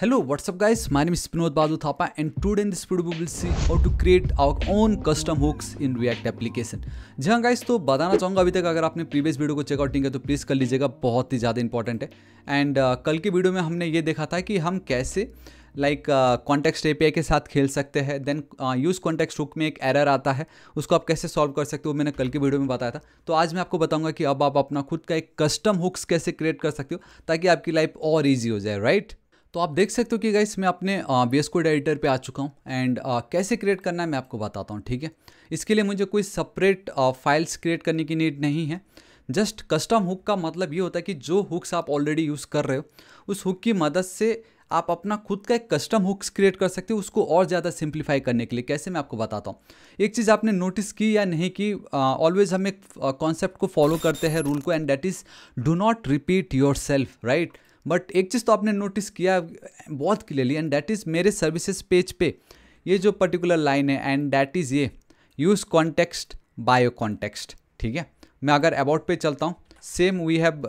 Hello, what's up guys? My name is Pinod Badu Thapa and today in this video we will see how to create our own custom hooks in React application. जी हाँ guys तो बताना चाहूँगा अभी तक अगर आपने previous video को checkout नहीं किया तो प्लीज़ कर लीजिएगा बहुत ही ज़्यादा इंपॉर्टेंट है एंड uh, कल की वीडियो में हमने ये देखा था कि हम कैसे लाइक कॉन्टेक्स्ट ए के साथ खेल सकते हैं देन यूज़ कॉन्टेक्स्ट हुक में एक एरर आता है उसको आप कैसे सॉल्व कर सकते हो मैंने कल की वीडियो में बताया था तो आज मैं आपको बताऊँगा कि अब आप अपना खुद का एक कस्टम हुक्स कैसे क्रिएट कर सकते हो ताकि आपकी लाइफ और ईजी हो जाए राइट right? तो आप देख सकते हो कि गाइस मैं अपने बी एस कोड एडिटर पर आ चुका हूँ एंड कैसे क्रिएट करना है मैं आपको बताता हूँ ठीक है इसके लिए मुझे कोई सेपरेट फाइल्स क्रिएट करने की नीड नहीं है जस्ट कस्टम हुक का मतलब ये होता है कि जो हुक्स आप ऑलरेडी यूज़ कर रहे हो उस हुक की मदद से आप अपना खुद का एक कस्टम हुक्स क्रिएट कर सकते हो उसको और ज़्यादा सिंप्लीफाई करने के लिए कैसे मैं आपको बताता हूँ एक चीज़ आपने नोटिस की या नहीं की ऑलवेज हम एक कॉन्सेप्ट को फॉलो करते हैं रूल को and that is do not repeat yourself right but एक चीज़ तो आपने नोटिस किया बहुत क्लियरली एंड दैट इज़ मेरे सर्विसेज पेज पे ये जो पर्टिकुलर लाइन है एंड दैट इज़ ये यूज़ कॉन्टेक्स्ट बायो कॉन्टेक्स्ट ठीक है मैं अगर अबाउट पे चलता हूँ same we have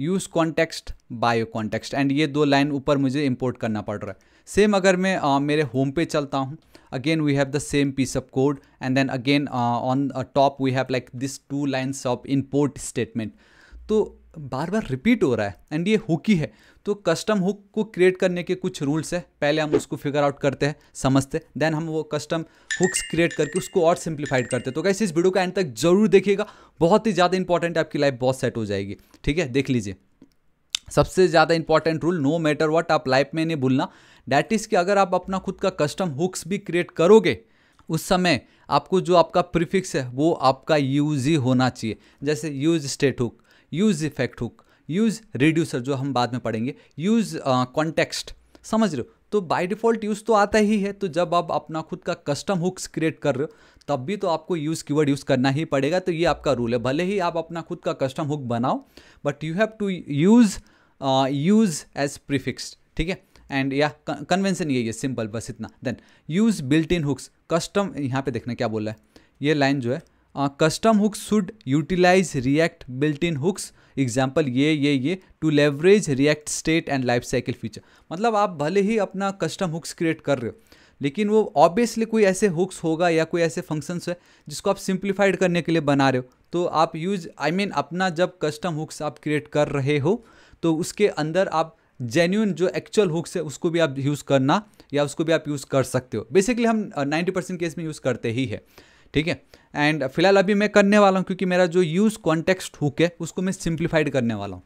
use context bio context and ये दो लाइन ऊपर मुझे इम्पोर्ट करना पड़ रहा है सेम अगर मैं uh, मेरे होम पे चलता हूँ again we have the same piece of code and then again on top we have like this two lines of import statement तो बार बार रिपीट हो रहा है एंड ये हुक ही है तो कस्टम हुक को क्रिएट करने के कुछ रूल्स है पहले हम उसको फिगर आउट करते हैं समझते हैं देन हम वो कस्टम हुक्स क्रिएट करके उसको और सिंप्लीफाइड करते हैं तो कैसे इस वीडियो का एंड तक जरूर देखिएगा बहुत ही ज़्यादा इंपॉर्टेंट आपकी लाइफ बहुत सेट हो जाएगी ठीक है देख लीजिए सबसे ज़्यादा important rule no matter what आप लाइफ में नहीं भूलना डैट इज़ कि अगर आप अपना खुद का कस्टम हुक्स भी क्रिएट करोगे उस समय आपको जो आपका प्रीफिक्स है वो आपका यूज ही होना चाहिए जैसे use state hook use effect hook use reducer जो हम बाद में पढ़ेंगे यूज़ कॉन्टेक्स्ट uh, समझ रहे हो तो बाय डिफ़ॉल्ट यूज़ तो आता ही है तो जब आप अपना खुद का कस्टम हुक्स क्रिएट कर रहे हो तब भी तो आपको यूज़ कीवर्ड यूज़ करना ही पड़ेगा तो ये आपका रूल है भले ही आप अपना खुद का कस्टम हुक बनाओ but you have to use use as prefixed ठीक है एंड या कन्वेंसन यही है सिंपल बस इतना then use built in hooks custom यहाँ पे देखना क्या बोल रहा है ये लाइन जो है custom hooks should utilise React built in hooks example ये ये ये to leverage React state and life cycle feature मतलब आप भले ही अपना कस्टम हुक्स क्रिएट कर रहे हो लेकिन वो ऑब्वियसली कोई ऐसे हुक्स होगा या कोई ऐसे फंक्शंस है जिसको आप सिंप्लीफाइड करने के लिए बना रहे हो तो आप use I I mean mean, अपना जब कस्टम हुक्स आप क्रिएट कर रहे हो तो उसके अंदर आप जेन्यून जो एक्चुअल हुक्स है उसको भी आप यूज़ करना या उसको भी आप यूज़ कर सकते हो बेसिकली हम नाइन्टी परसेंट केस में यूज़ करते ही है ठीक है एंड फिलहाल अभी मैं करने वाला हूँ क्योंकि मेरा जो यूज़ कॉन्टेक्स्ट हुक है उसको मैं सिंप्लीफाइड करने वाला हूँ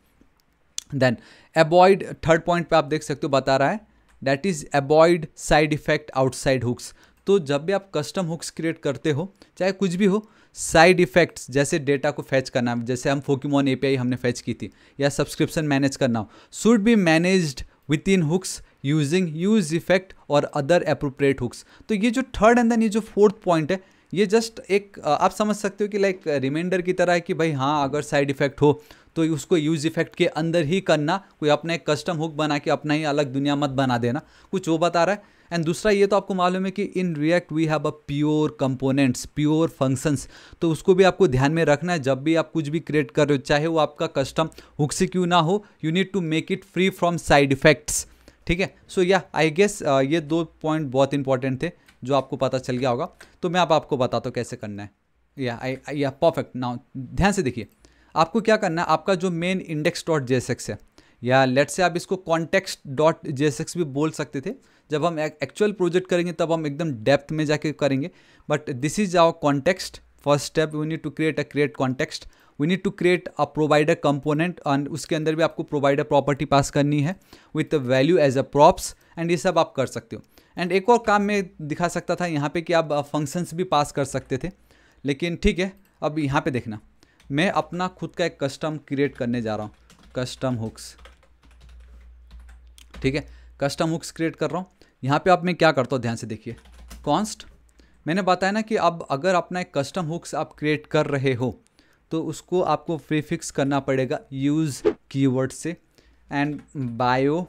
देन अवॉइड थर्ड पॉइंट पे आप देख सकते हो बता रहा है that is avoid side effect outside hooks तो जब भी आप कस्टम हुक्स क्रिएट करते हो चाहे कुछ भी हो साइड इफेक्ट्स जैसे डेटा को फैच करना जैसे हम फोकीमोन ए हमने फैच की थी या सब्सक्रिप्शन मैनेज करना हो should be managed within hooks using use effect और अदर अप्रोप्रिएट हुक्स तो ये जो थर्ड एंड देन ये जो फोर्थ पॉइंट है ये जस्ट एक आप समझ सकते हो कि लाइक रिमाइंडर की तरह है कि भाई हाँ अगर साइड इफ़ेक्ट हो तो उसको यूज इफेक्ट के अंदर ही करना कोई अपना एक कस्टम हुक बना के अपना ही अलग दुनिया मत बना देना कुछ वो बता रहा है एंड दूसरा ये तो आपको मालूम है कि in React we have a pure components pure functions तो उसको भी आपको ध्यान में रखना है जब भी आप कुछ भी क्रिएट कर रहे हो चाहे वो आपका कस्टम हुक से क्यों ना हो you need to make it free from side effects ठीक है सो या आई गेस ये दो पॉइंट बहुत इंपॉर्टेंट थे जो आपको पता चल गया होगा तो मैं आप आपको बताता हूँ कैसे करना है या आई या परफेक्ट नाउ ध्यान से देखिए आपको क्या करना है आपका जो मेन इंडेक्स डॉट जे है या लेट से आप इसको कॉन्टेक्स्ट डॉट जे भी बोल सकते थे जब हम एक्चुअल प्रोजेक्ट करेंगे तब हम एकदम डेप्थ में जाके करेंगे but this is our context first step we need to create a create context we need to create a provider component and उसके अंदर भी आपको प्रोवाइडर प्रॉपर्टी पास करनी है with value as a props and ये सब आप कर सकते हो एंड एक और काम मैं दिखा सकता था यहाँ पे कि आप फंक्शंस uh, भी पास कर सकते थे लेकिन ठीक है अब यहाँ पे देखना मैं अपना खुद का एक कस्टम क्रिएट करने जा रहा हूँ कस्टम हुक्स ठीक है कस्टम हुक्स क्रिएट कर रहा हूँ यहाँ पे आप मैं क्या करता हूँ ध्यान से देखिए कॉन्स्ट मैंने बताया ना कि अब अगर अपना एक कस्टम हुक्स आप क्रिएट कर रहे हो तो उसको आपको प्रीफिक्स करना पड़ेगा यूज़ कीवर्ड से एंड बायो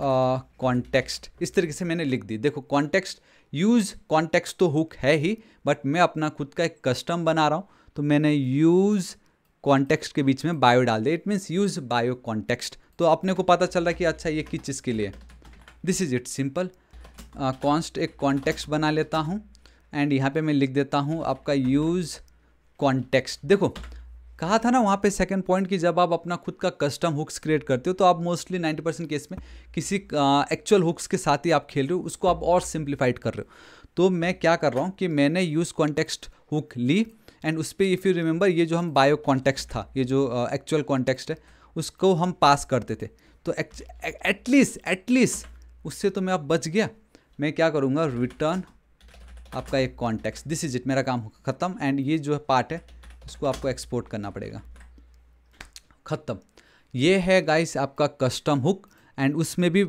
कॉन्टेक्स्ट इस तरीके से मैंने लिख दी देखो कॉन्टेक्स्ट यूज़ कॉन्टेक्स्ट तो हुक है ही बट मैं अपना खुद का एक कस्टम बना रहा हूँ तो मैंने यूज़ कॉन्टेक्स्ट के बीच में बायो डाल दिया it means use bio context तो अपने को पता चल रहा कि अच्छा ये किस चीज़ के लिए this is it simple const एक कॉन्टेक्स्ट बना लेता हूँ एंड यहाँ पे मैं लिख देता हूँ आपका यूज़ कॉन्टेक्स्ट देखो कहा था ना वहाँ पे सेकंड पॉइंट कि जब आप अपना खुद का कस्टम हुक्स क्रिएट करते हो तो आप मोस्टली 90 परसेंट केस में किसी एक्चुअल हुक्स के साथ ही आप खेल रहे हो उसको आप और सिंप्लीफाइड कर रहे हो तो मैं क्या कर रहा हूँ कि मैंने यूज़ कॉन्टेक्स्ट हुक ली एंड उस पर इफ़ यू रिमेंबर ये जो हम बायो कॉन्टेक्स्ट था ये जो एक्चुअल uh, कॉन्टेक्स्ट है उसको हम पास करते थे तो एटलीस्ट एटलीस्ट उससे तो मैं अब बच गया मैं क्या करूँगा रिटर्न आपका एक कॉन्टेक्स्ट दिस इज इट मेरा काम ख़त्म एंड ये जो है पार्ट है उसको आपको एक्सपोर्ट करना पड़ेगा ख़त्म ये है गाइस आपका कस्टम हुक एंड उसमें भी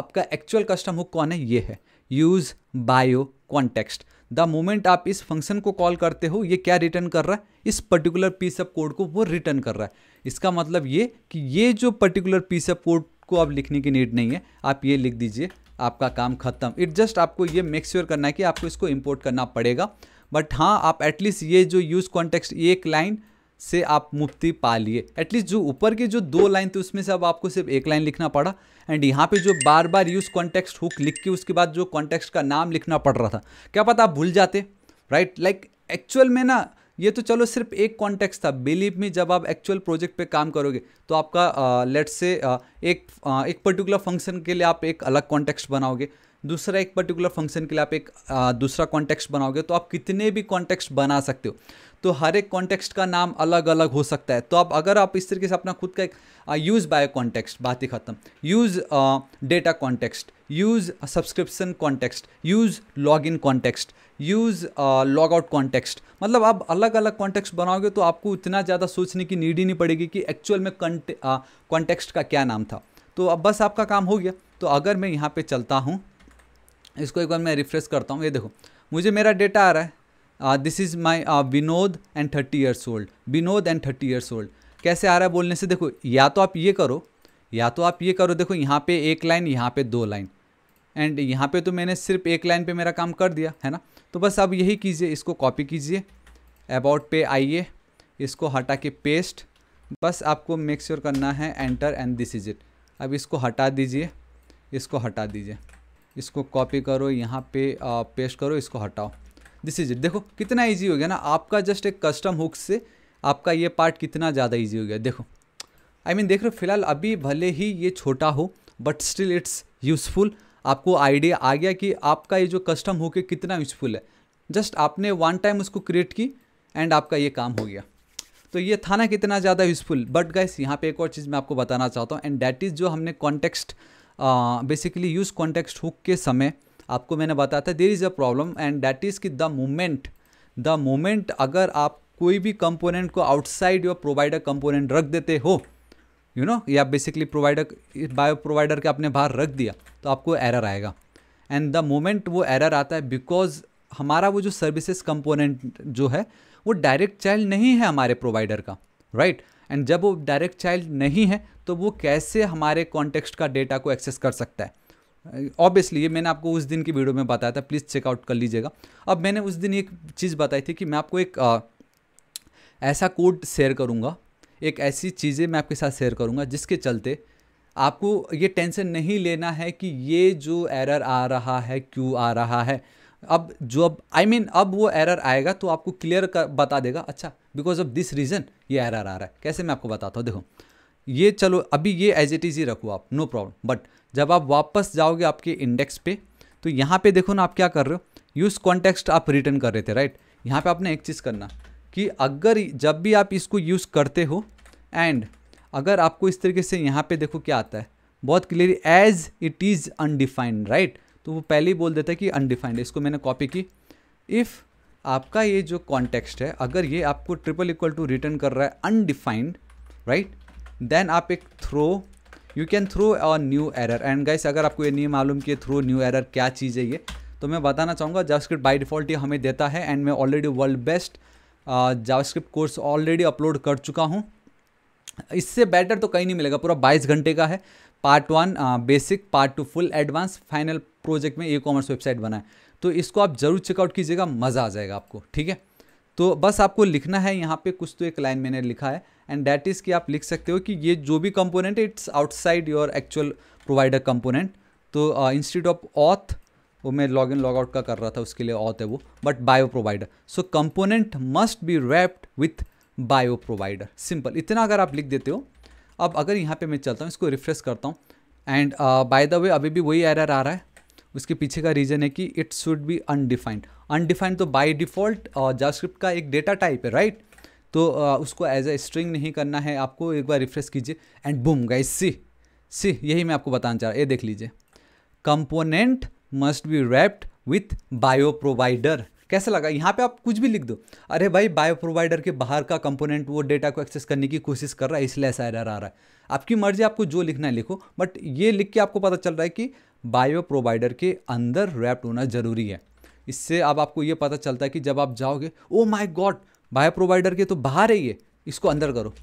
आपका एक्चुअल कस्टम हुक कौन है ये है use bio context the moment आप इस फंक्शन को कॉल करते हो ये क्या रिटर्न कर रहा है इस पर्टिकुलर पीस ऑफ कोड को वो रिटर्न कर रहा है इसका मतलब ये कि ये जो पर्टिकुलर पीस ऑफ कोड को अब लिखने की नीड नहीं है आप ये लिख दीजिए आपका काम खत्म इट जस्ट आपको ये मेक श्योर sure करना है कि आपको इसको इम्पोर्ट करना पड़ेगा बट हाँ आप एटलीस्ट ये जो यूज़ कॉन्टेक्स्ट एक लाइन से आप मुफ्ती पा लिए एटलीस्ट जो ऊपर की जो दो लाइन थी उसमें से अब आपको सिर्फ एक लाइन लिखना पड़ा एंड यहाँ पे जो बार बार यूज़ कॉन्टेक्स्ट हुक लिख के उसके बाद जो कॉन्टेक्स्ट का नाम लिखना पड़ रहा था क्या पता आप भूल जाते राइट लाइक एक्चुअल में ना ये तो चलो सिर्फ एक कॉन्टेक्स्ट था बिलीव में जब आप एक्चुअल प्रोजेक्ट पे काम करोगे तो आपका लेट्स uh, से uh, एक uh, एक पर्टिकुलर फंक्शन के लिए आप एक अलग कॉन्टेक्स्ट बनाओगे दूसरा एक पर्टिकुलर फंक्शन के लिए आप एक आ, दूसरा कॉन्टेक्स्ट बनाओगे तो आप कितने भी कॉन्टेक्स्ट बना सकते हो तो हर एक कॉन्टेक्स्ट का नाम अलग अलग हो सकता है तो आप अगर आप इस तरीके से अपना खुद का एक यूज़ बाय कॉन्टेक्स्ट बात ही ख़त्म use data context use subscription context use log in context use log out context मतलब आप अलग अलग कॉन्टेक्स्ट बनाओगे तो आपको इतना ज़्यादा सोचने की नीड ही नहीं पड़ेगी कि एक्चुअल में कॉन्टेक्स्ट का क्या नाम था तो अब बस आपका काम हो गया तो अगर मैं यहाँ पे चलता हूँ इसको एक बार मैं रिफ्रेश करता हूँ ये देखो मुझे मेरा डेटा आ रहा है this is my Vinod and thirty years old Vinod and thirty years old कैसे आ रहा है बोलने से देखो या तो आप ये करो या तो आप ये करो देखो यहाँ पे एक लाइन यहाँ पे दो लाइन एंड यहाँ पे तो मैंने सिर्फ एक लाइन पे मेरा काम कर दिया है ना तो बस आप यही कीजिए इसको कॉपी कीजिए अबाउट पे आइए इसको हटा के पेस्ट बस आपको मेक श्योर sure करना है enter and this is it अब इसको हटा दीजिए इसको हटा दीजिए इसको कॉपी करो यहाँ पे आ, पेस्ट करो इसको हटाओ दिस इज इट देखो कितना ईजी हो गया ना आपका जस्ट एक कस्टम हुक से आपका ये पार्ट कितना ज़्यादा ईजी हो गया देखो आई I मीन mean, देख रहे हो फिलहाल अभी भले ही ये छोटा हो बट स्टिल इट्स यूज़फुल आपको आइडिया आ गया कि आपका ये जो कस्टम होके कितना यूज़फुल है जस्ट आपने वन टाइम उसको क्रिएट की एंड आपका ये काम हो गया तो ये था ना कितना ज़्यादा यूज़फुल बट गाइस यहाँ पे एक और चीज़ मैं आपको बताना चाहता हूँ एंड डैट इज़ जो हमने context basically use context hook के समय आपको मैंने बताया था there is a problem and that is कि द मोमेंट द मोमेंट अगर आप कोई भी कंपोनेंट को आउटसाइड योर प्रोवाइडर कंपोनेंट रख देते हो यू नो या बेसिकली प्रोवाइडर बायो प्रोवाइडर के आपने बाहर रख दिया तो आपको एरर आएगा एंड द मोमेंट वो एरर आता है बिकॉज हमारा वो जो सर्विसेज कंपोनेंट जो है वो डायरेक्ट चाइल्ड नहीं है हमारे प्रोवाइडर का राइट right? एंड जब वो डायरेक्ट चाइल्ड नहीं है तो वो कैसे हमारे कॉन्टेक्स्ट का डेटा को एक्सेस कर सकता है ऑब्वियसली ये मैंने आपको उस दिन की वीडियो में बताया था प्लीज़ चेकआउट कर लीजिएगा अब मैंने उस दिन एक चीज़ बताई थी कि मैं आपको एक आ, ऐसा कोड शेयर करूँगा एक ऐसी चीज़ें मैं आपके साथ शेयर करूँगा जिसके चलते आपको ये टेंशन नहीं लेना है कि ये जो एरर आ रहा है क्यों आ रहा है अब जो अब आई I मीन mean, अब वो एरर आएगा तो आपको क्लियर कर बता देगा अच्छा बिकॉज ऑफ दिस रीज़न ये एरर आ रहा है कैसे मैं आपको बताता हूँ देखो ये चलो अभी ये एज इट इज़ ही रखो आप नो प्रॉब्लम बट जब आप वापस जाओगे आपके इंडेक्स पे तो यहाँ पे देखो ना आप क्या कर रहे हो यूज़ कॉन्टेक्स्ट आप रिटर्न कर रहे थे राइट यहाँ पे आपने एक चीज़ करना कि अगर जब भी आप इसको यूज़ करते हो एंड अगर आपको इस तरीके से यहाँ पे देखो क्या आता है बहुत clearly as it is undefined right तो वो पहले ही बोल देता है कि अनडिफाइंड इसको मैंने कॉपी की इफ़ आपका ये जो कॉन्टेक्स्ट है अगर ये आपको ट्रिपल इक्वल टू रिटर्न कर रहा है अनडिफाइंड राइट देन आप एक throw you can throw a new error and guys अगर आपको ये नहीं मालूम कि थ्रो न्यू एरर क्या चीज़ है ये तो मैं बताना चाहूँगा जावास्क्रिप्ट बाय डिफ़ॉल्ट हमें देता है एंड मैं already world best JavaScript course already upload कर चुका हूँ इससे बेटर तो कहीं नहीं मिलेगा पूरा 22 घंटे का है part one basic part two full advance final project में ई कॉमर्स वेबसाइट बनाए तो इसको आप ज़रूर चेकआउट कीजिएगा मज़ा आ जाएगा आपको ठीक है तो बस आपको लिखना है यहाँ पे कुछ तो एक लाइन मैंने लिखा है एंड डैट इज़ कि आप लिख सकते हो कि ये जो भी कंपोनेंट है it's outside your actual provider component तो इंस्टीट्यूट ऑफ ऑथ वो मैं लॉग इन लॉग आउट का कर रहा था उसके लिए ऑथ है वो but bio provider so component must be wrapped with bio provider simple इतना अगर आप लिख देते हो अब अगर यहाँ पर मैं चलता हूँ इसको रिफ्रेश करता हूँ एंड बाय द वे अभी भी वही एरर आ रहा है उसके पीछे का रीज़न है कि it should be undefined undefined तो बाई डिफ़ॉल्ट जावास्क्रिप्ट का एक डेटा टाइप है राइट right? तो आ, उसको एज ए स्ट्रिंग नहीं करना है आपको एक बार रिफ्रेश कीजिए and boom guys see see यही मैं आपको बताना चाह रहा हूँ ये देख लीजिए component must be wrapped with bio provider कैसा लगा यहाँ पे आप कुछ भी लिख दो अरे भाई बायो प्रोवाइडर के बाहर का कंपोनेंट वो डेटा को एक्सेस करने की कोशिश कर रहा है इसलिए ऐसा एरर आ रहा है आपकी मर्जी आपको जो लिखना है लिखो बट ये लिख के आपको पता चल रहा है कि बायो प्रोवाइडर के अंदर रैप्ट होना ज़रूरी है इससे अब आपको ये पता चलता है कि जब आप जाओगे oh my god bio provider के तो बाहर है ये इसको अंदर करो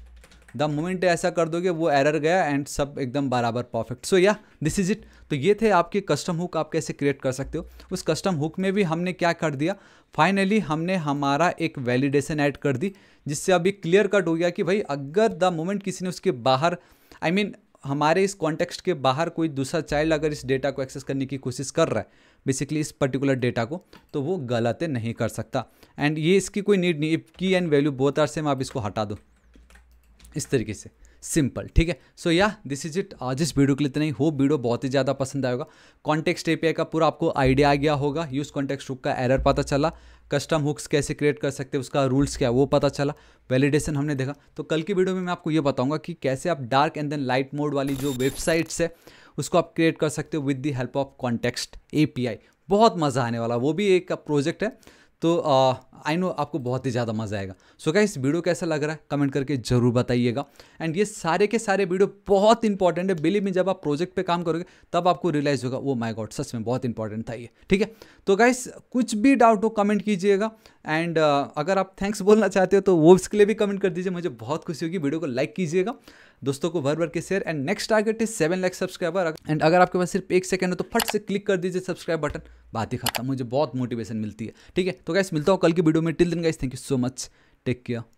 द मोमेंट ऐसा कर दोगे वो एरर गया एंड सब एकदम बराबर परफेक्ट सो या दिस इज़ इट तो ये थे आपके कस्टम हुक आप कैसे क्रिएट कर सकते हो उस कस्टम हुक में भी हमने क्या कर दिया फाइनली हमने हमारा एक वैलिडेशन ऐड कर दी जिससे अभी क्लियर कट हो गया कि भाई अगर द मोमेंट किसी ने उसके बाहर आई I मीन mean, हमारे इस कॉन्टेक्स्ट के बाहर कोई दूसरा चाइल्ड अगर इस डेटा को एक्सेस करने की कोशिश कर रहा है बेसिकली इस पर्टिकुलर डेटा को तो वो गलत नहीं कर सकता एंड ये इसकी कोई नीड नहीं इफ की एंड वैल्यू बहुत आर सेम आप इसको हटा दो इस तरीके से सिंपल ठीक है सो या दिस इज इट आज इस वीडियो के लिए इतना ही होप वीडियो बहुत ही ज़्यादा पसंद आएगा कॉन्टेक्स्ट एपीआई का पूरा आपको आइडिया आ गया होगा यूज़ कॉन्टेक्स्ट हुक का एरर पता चला कस्टम हुक्स कैसे क्रिएट कर सकते हैं उसका रूल्स क्या वो पता चला वैलिडेशन हमने देखा तो कल की वीडियो में मैं आपको ये बताऊंगा कि कैसे आप dark and then light mode वाली जो वेबसाइट्स है उसको आप क्रिएट कर सकते हो with the help of context ए बहुत मज़ा आने वाला वो भी एक प्रोजेक्ट है तो आई नो आपको बहुत ही ज़्यादा मज़ा आएगा सो क्या इस वीडियो कैसा लग रहा है कमेंट करके ज़रूर बताइएगा एंड ये सारे के सारे वीडियो बहुत इंपॉर्टेंट है बिलीव में जब आप प्रोजेक्ट पे काम करोगे तब आपको रियलाइज़ होगा वो माय गॉड सच में बहुत इंपॉर्टेंट था ये ठीक है तो गाइस कुछ भी डाउट हो कमेंट कीजिएगा एंड uh, अगर आप थैंक्स बोलना चाहते हो तो वो इसके लिए भी कमेंट कर दीजिए मुझे बहुत खुशी होगी वीडियो को लाइक कीजिएगा दोस्तों को भर भर के share and next target is seven lakh subscriber and अगर आपके पास सिर्फ एक सेकंड हो तो फट से क्लिक कर दीजिए सब्सक्राइब बटन बात ही खाता मुझे बहुत मोटिवेशन मिलती है ठीक है तो गैस मिलता हूँ कल की वीडियो में till then guys thank you so much take care